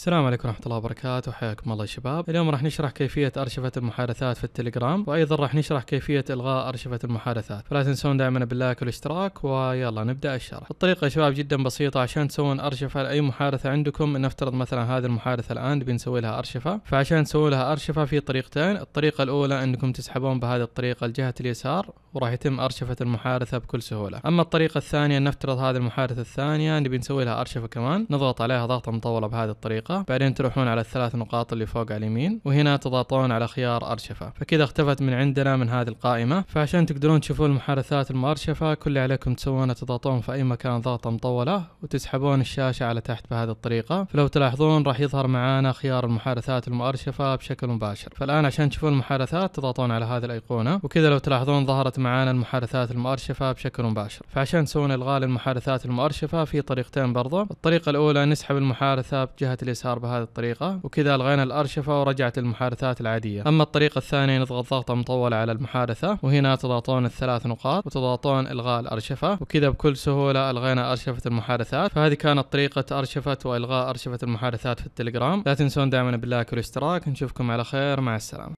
السلام عليكم ورحمة الله وبركاته وحياكم الله يا شباب اليوم راح نشرح كيفية أرشفة المحادثات في التليجرام وأيضا راح نشرح كيفية إلغاء أرشفة المحادثات فلا تنسون دائما باللايك والاشتراك ويلا نبدأ الشرح الطريقة يا شباب جدا بسيطة عشان تسوون أرشفة لأي محادثة عندكم نفترض مثلا هذه المحادثة الآن بنسوي لها أرشفة فعشان تسوي لها أرشفة في طريقتين الطريقة الأولى أنكم تسحبون بهذه الطريقة لجهة اليسار وراح يتم أرشفة المحادثة بكل سهولة أما الطريقة الثانية نفترض هذه المحادثة الثانية نبي نسوي لها أرشفة كمان نضغط عليها ضغطة مطولة بهذه الطريقة الحلقة بعدين تروحون على الثلاث نقاط اللي فوق على اليمين وهنا تضغطون على خيار أرشفة فكذا اختفت من عندنا من هذه القائمة فعشان تقدرون تشوفون المحادثات المؤرشفة كل اللي عليكم تسوونه تضغطون في أي مكان ضغطة مطولة وتسحبون الشاشة على تحت بهذه الطريقة فلو تلاحظون راح يظهر معانا خيار المحادثات المؤرشفة بشكل مباشر فالآن عشان تشوفون المحادثات تضغطون على هذه الأيقونة وكذا لو تلاحظون ظهرت معانا المحادثات المؤرشفة بشكل مباشر فعشان تسوون إلغاء للمحادثات المؤرشفة في طريقتين برضه الطريقة الأولى نسحب المحادثة بجهة اليسار بهذه الطريقة وكذا ألغينا الأرشفة ورجعت المحارثات العادية أما الطريقة الثانية نضغط ضغطة مطولة على المحارثة وهنا تضغطون الثلاث نقاط وتضغطون إلغاء الأرشفة وكذا بكل سهولة ألغينا أرشفة المحارثات فهذه كانت طريقة أرشفة وإلغاء أرشفة المحارثات في التليجرام لا تنسون دائما باللايك والاشتراك نشوفكم على خير مع السلامة